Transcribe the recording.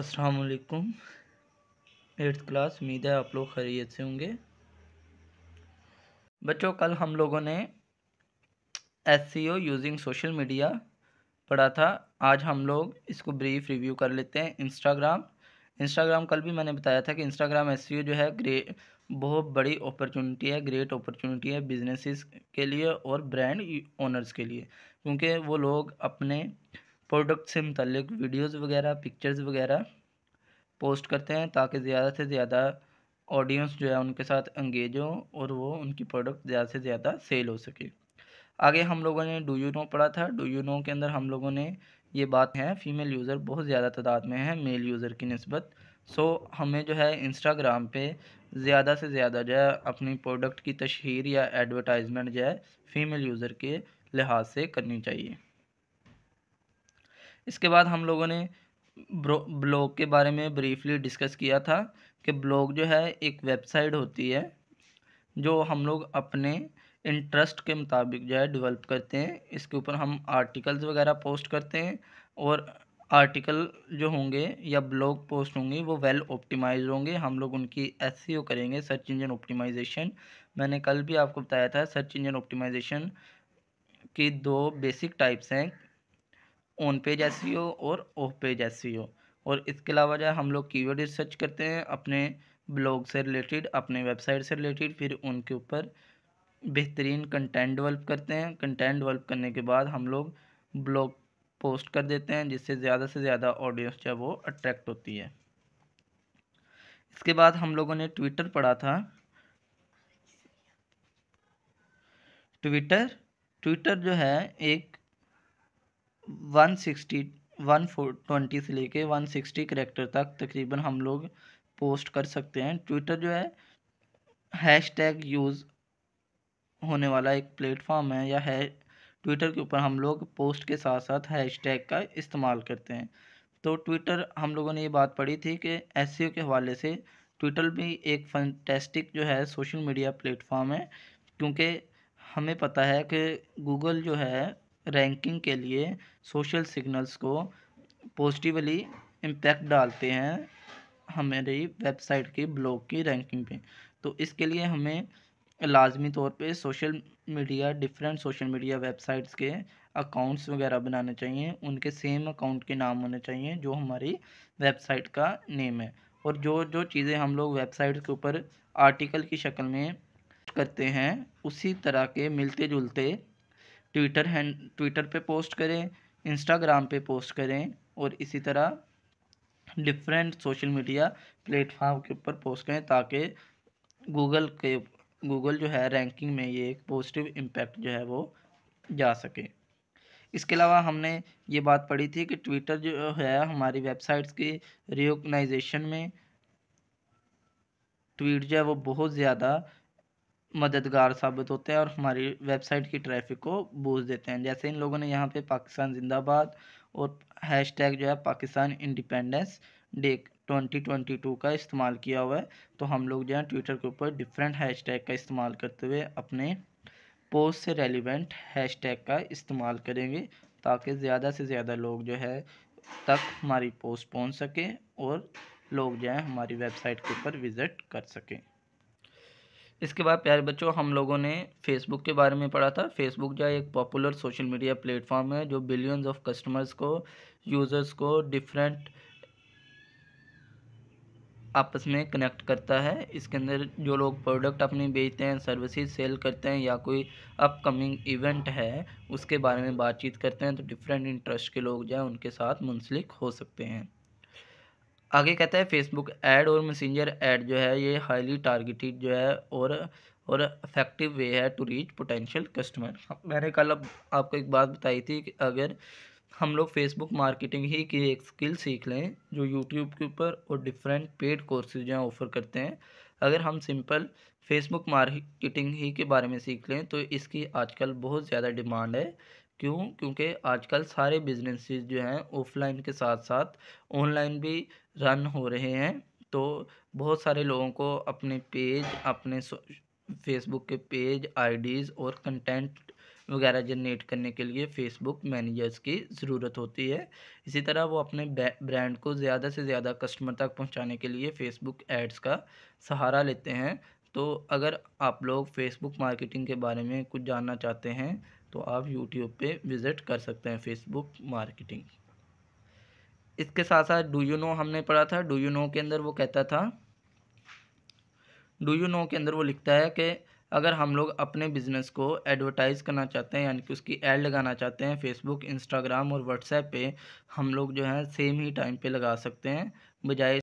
असलकुम eighth class उम्मीद है आप लोग खरीत से होंगे बच्चों कल हम लोगों ने S E O using social media पढ़ा था आज हम लोग इसको ब्रीफ रिव्यू कर लेते हैं इंस्टाग्राम इंस्टाग्राम कल भी मैंने बताया था कि इंस्टाग्राम एस सी ओ जो है ग्रे बहुत बड़ी अपॉर्चुनिटी है ग्रेट अपॉर्चुनिटी है बिजनेसिस के लिए और ब्रांड ओनर्स के लिए क्योंकि वो लोग अपने प्रोडक्ट से मतलब वीडियोस वगैरह पिक्चर्स वगैरह पोस्ट करते हैं ताकि ज़्यादा से ज़्यादा ऑडियंस जो है उनके साथ इंगेज हो और वो उनकी प्रोडक्ट ज़्यादा से ज़्यादा सेल हो सके आगे हम लोगों ने डू यू नो पढ़ा था डू यू नो के अंदर हम लोगों ने ये बात है फ़ीमेल यूज़र बहुत ज़्यादा तादाद में है मेल यूज़र की नस्बत सो हमें जो है इंस्टाग्राम पे ज़्यादा से ज़्यादा जो है अपनी प्रोडक्ट की तशहर या एडवर्टाइजमेंट जो है फ़ीमेल यूज़र के लिहाज से करनी चाहिए इसके बाद हम लोगों ने ब्लॉग के बारे में ब्रीफली डिस्कस किया था कि ब्लॉग जो है एक वेबसाइट होती है जो हम लोग अपने इंटरेस्ट के मुताबिक जो है डेवलप करते हैं इसके ऊपर हम आर्टिकल्स वगैरह पोस्ट करते हैं और आर्टिकल जो होंगे या ब्लॉग पोस्ट होंगे वो वेल ऑप्टिमाइज होंगे हम लोग उनकी एस e करेंगे सर्च इंजन ऑप्टिमाइजेशन मैंने कल भी आपको बताया था सर्च इंजन ऑप्टिमाइजेशन की दो बेसिक टाइप्स हैं ऑन पेज एस और ऑफ पेज एस और इसके अलावा जो हम लोग कीवर्ड रिसर्च करते हैं अपने ब्लॉग से रिलेटेड अपने वेबसाइट से रिलेटेड फिर उनके ऊपर बेहतरीन कंटेंट डेवलप करते हैं कंटेंट डेवलप करने के बाद हम लोग ब्लॉग पोस्ट कर देते हैं जिससे ज़्यादा से ज़्यादा ऑडियंस जो है वो अट्रैक्ट होती है इसके बाद हम लोगों ने ट्विटर पढ़ा था ट्विटर ट्विटर जो है एक one sixty one four twenty से लेके वन सिक्सटी करेक्टर तक तकरीबन हम लोग पोस्ट कर सकते हैं ट्विटर जो है हैश टैग यूज़ होने वाला एक प्लेटफॉर्म है या है ट्विटर के ऊपर हम लोग पोस्ट के साथ साथ हैश टैग का इस्तेमाल करते हैं तो ट्विटर हम लोगों ने ये बात पढ़ी थी कि एस e के हवाले से ट्विटर भी एक फंटेस्टिक जो है सोशल मीडिया प्लेटफॉर्म है क्योंकि हमें पता है कि गूगल जो है रैंकिंग के लिए सोशल सिग्नल्स को पॉजिटिवली इम्पैक्ट डालते हैं हमारी वेबसाइट की ब्लॉग की रैंकिंग पे तो इसके लिए हमें लाजमी तौर पे social media different social media websites के अकाउंट्स वगैरह बनाने चाहिए उनके सेम अकाउंट के नाम होने चाहिए जो हमारी वेबसाइट का नेम है और जो जो चीज़ें हम लोग वेबसाइट के ऊपर आर्टिकल की शक्ल में करते हैं उसी तरह के मिलते जुलते ट्विटर हैंड ट्विटर पे पोस्ट करें इंस्टाग्राम पे पोस्ट करें और इसी तरह डिफरेंट सोशल मीडिया प्लेटफॉर्म के ऊपर पोस्ट करें ताकि गूगल के गूगल जो है रैंकिंग में ये एक पॉजिटिव इम्पेक्ट जो है वो जा सके इसके अलावा हमने ये बात पढ़ी थी कि ट्विटर जो है हमारी वेबसाइट्स की रिओगनाइजेशन में ट्वीट जो है वो बहुत ज़्यादा मददगार साबित होते हैं और हमारी वेबसाइट की ट्रैफिक को बूझ देते हैं जैसे इन लोगों ने यहाँ पे पाकिस्तान जिंदाबाद और हैश टैग जो है पाकिस्तान इंडिपेंडेंस डे 2022 का इस्तेमाल किया हुआ है तो हम लोग जो है ट्विटर के ऊपर डिफरेंट हैश टैग का इस्तेमाल करते हुए अपने पोस्ट से रेलिवेंट हैश टैग का इस्तेमाल करेंगे ताकि ज़्यादा से ज़्यादा लोग जो है तक हमारी पोस्ट पहुँच सकें और लोग जो है हमारी वेबसाइट के ऊपर विज़िट कर सकें इसके बाद प्यारे बच्चों हम लोगों ने फेसबुक के बारे में पढ़ा था फेसबुक जो एक पॉपुलर सोशल मीडिया प्लेटफॉर्म है जो बिलियंस ऑफ कस्टमर्स को यूज़र्स को डिफरेंट आपस में कनेक्ट करता है इसके अंदर जो लोग प्रोडक्ट अपनी बेचते हैं सर्विसेज सेल करते हैं या कोई अपकमिंग इवेंट है उसके बारे में बातचीत करते हैं तो डिफरेंट इंटरेस्ट के लोग जो है उनके साथ मुंसलिक हो सकते हैं आगे कहता है फेसबुक ऐड और मैसेंजर ऐड जो है ये हाईली टारगेटेड जो है और और इफेक्टिव वे है टू रीच पोटेंशियल कस्टमर मैंने कल अब आपको एक बात बताई थी कि अगर हम लोग फेसबुक मार्केटिंग ही की एक स्किल सीख लें जो यूट्यूब के ऊपर और डिफरेंट पेड कोर्सेज जो ऑफ़र करते हैं अगर हम सिंपल फेसबुक मार्केटिंग ही के बारे में सीख लें तो इसकी आजकल बहुत ज़्यादा डिमांड है क्यों क्योंकि आजकल सारे बिजनेस जो हैं ऑफलाइन के साथ साथ ऑनलाइन भी रन हो रहे हैं तो बहुत सारे लोगों को अपने पेज अपने फेसबुक के पेज आईडीज़ और कंटेंट वगैरह जनरेट करने के लिए फेसबुक मैनेजर्स की ज़रूरत होती है इसी तरह वो अपने ब्रांड को ज़्यादा से ज़्यादा कस्टमर तक पहुंचाने के लिए फेसबुक एड्स का सहारा लेते हैं तो अगर आप लोग फेसबुक मार्केटिंग के बारे में कुछ जानना चाहते हैं तो आप यूट्यूब पे विज़िट कर सकते हैं फेसबुक मार्केटिंग इसके साथ साथ डू यू नो हमने पढ़ा था डू यू नो के अंदर वो कहता था डू यू नो के अंदर वो लिखता है कि अगर हम लोग अपने बिज़नेस को एडवर्टाइज़ करना चाहते हैं यानी कि उसकी एड लगाना चाहते हैं फेसबुक इंस्टाग्राम और व्हाट्सएप पे हम लोग जो है सेम ही टाइम पे लगा सकते हैं बजाय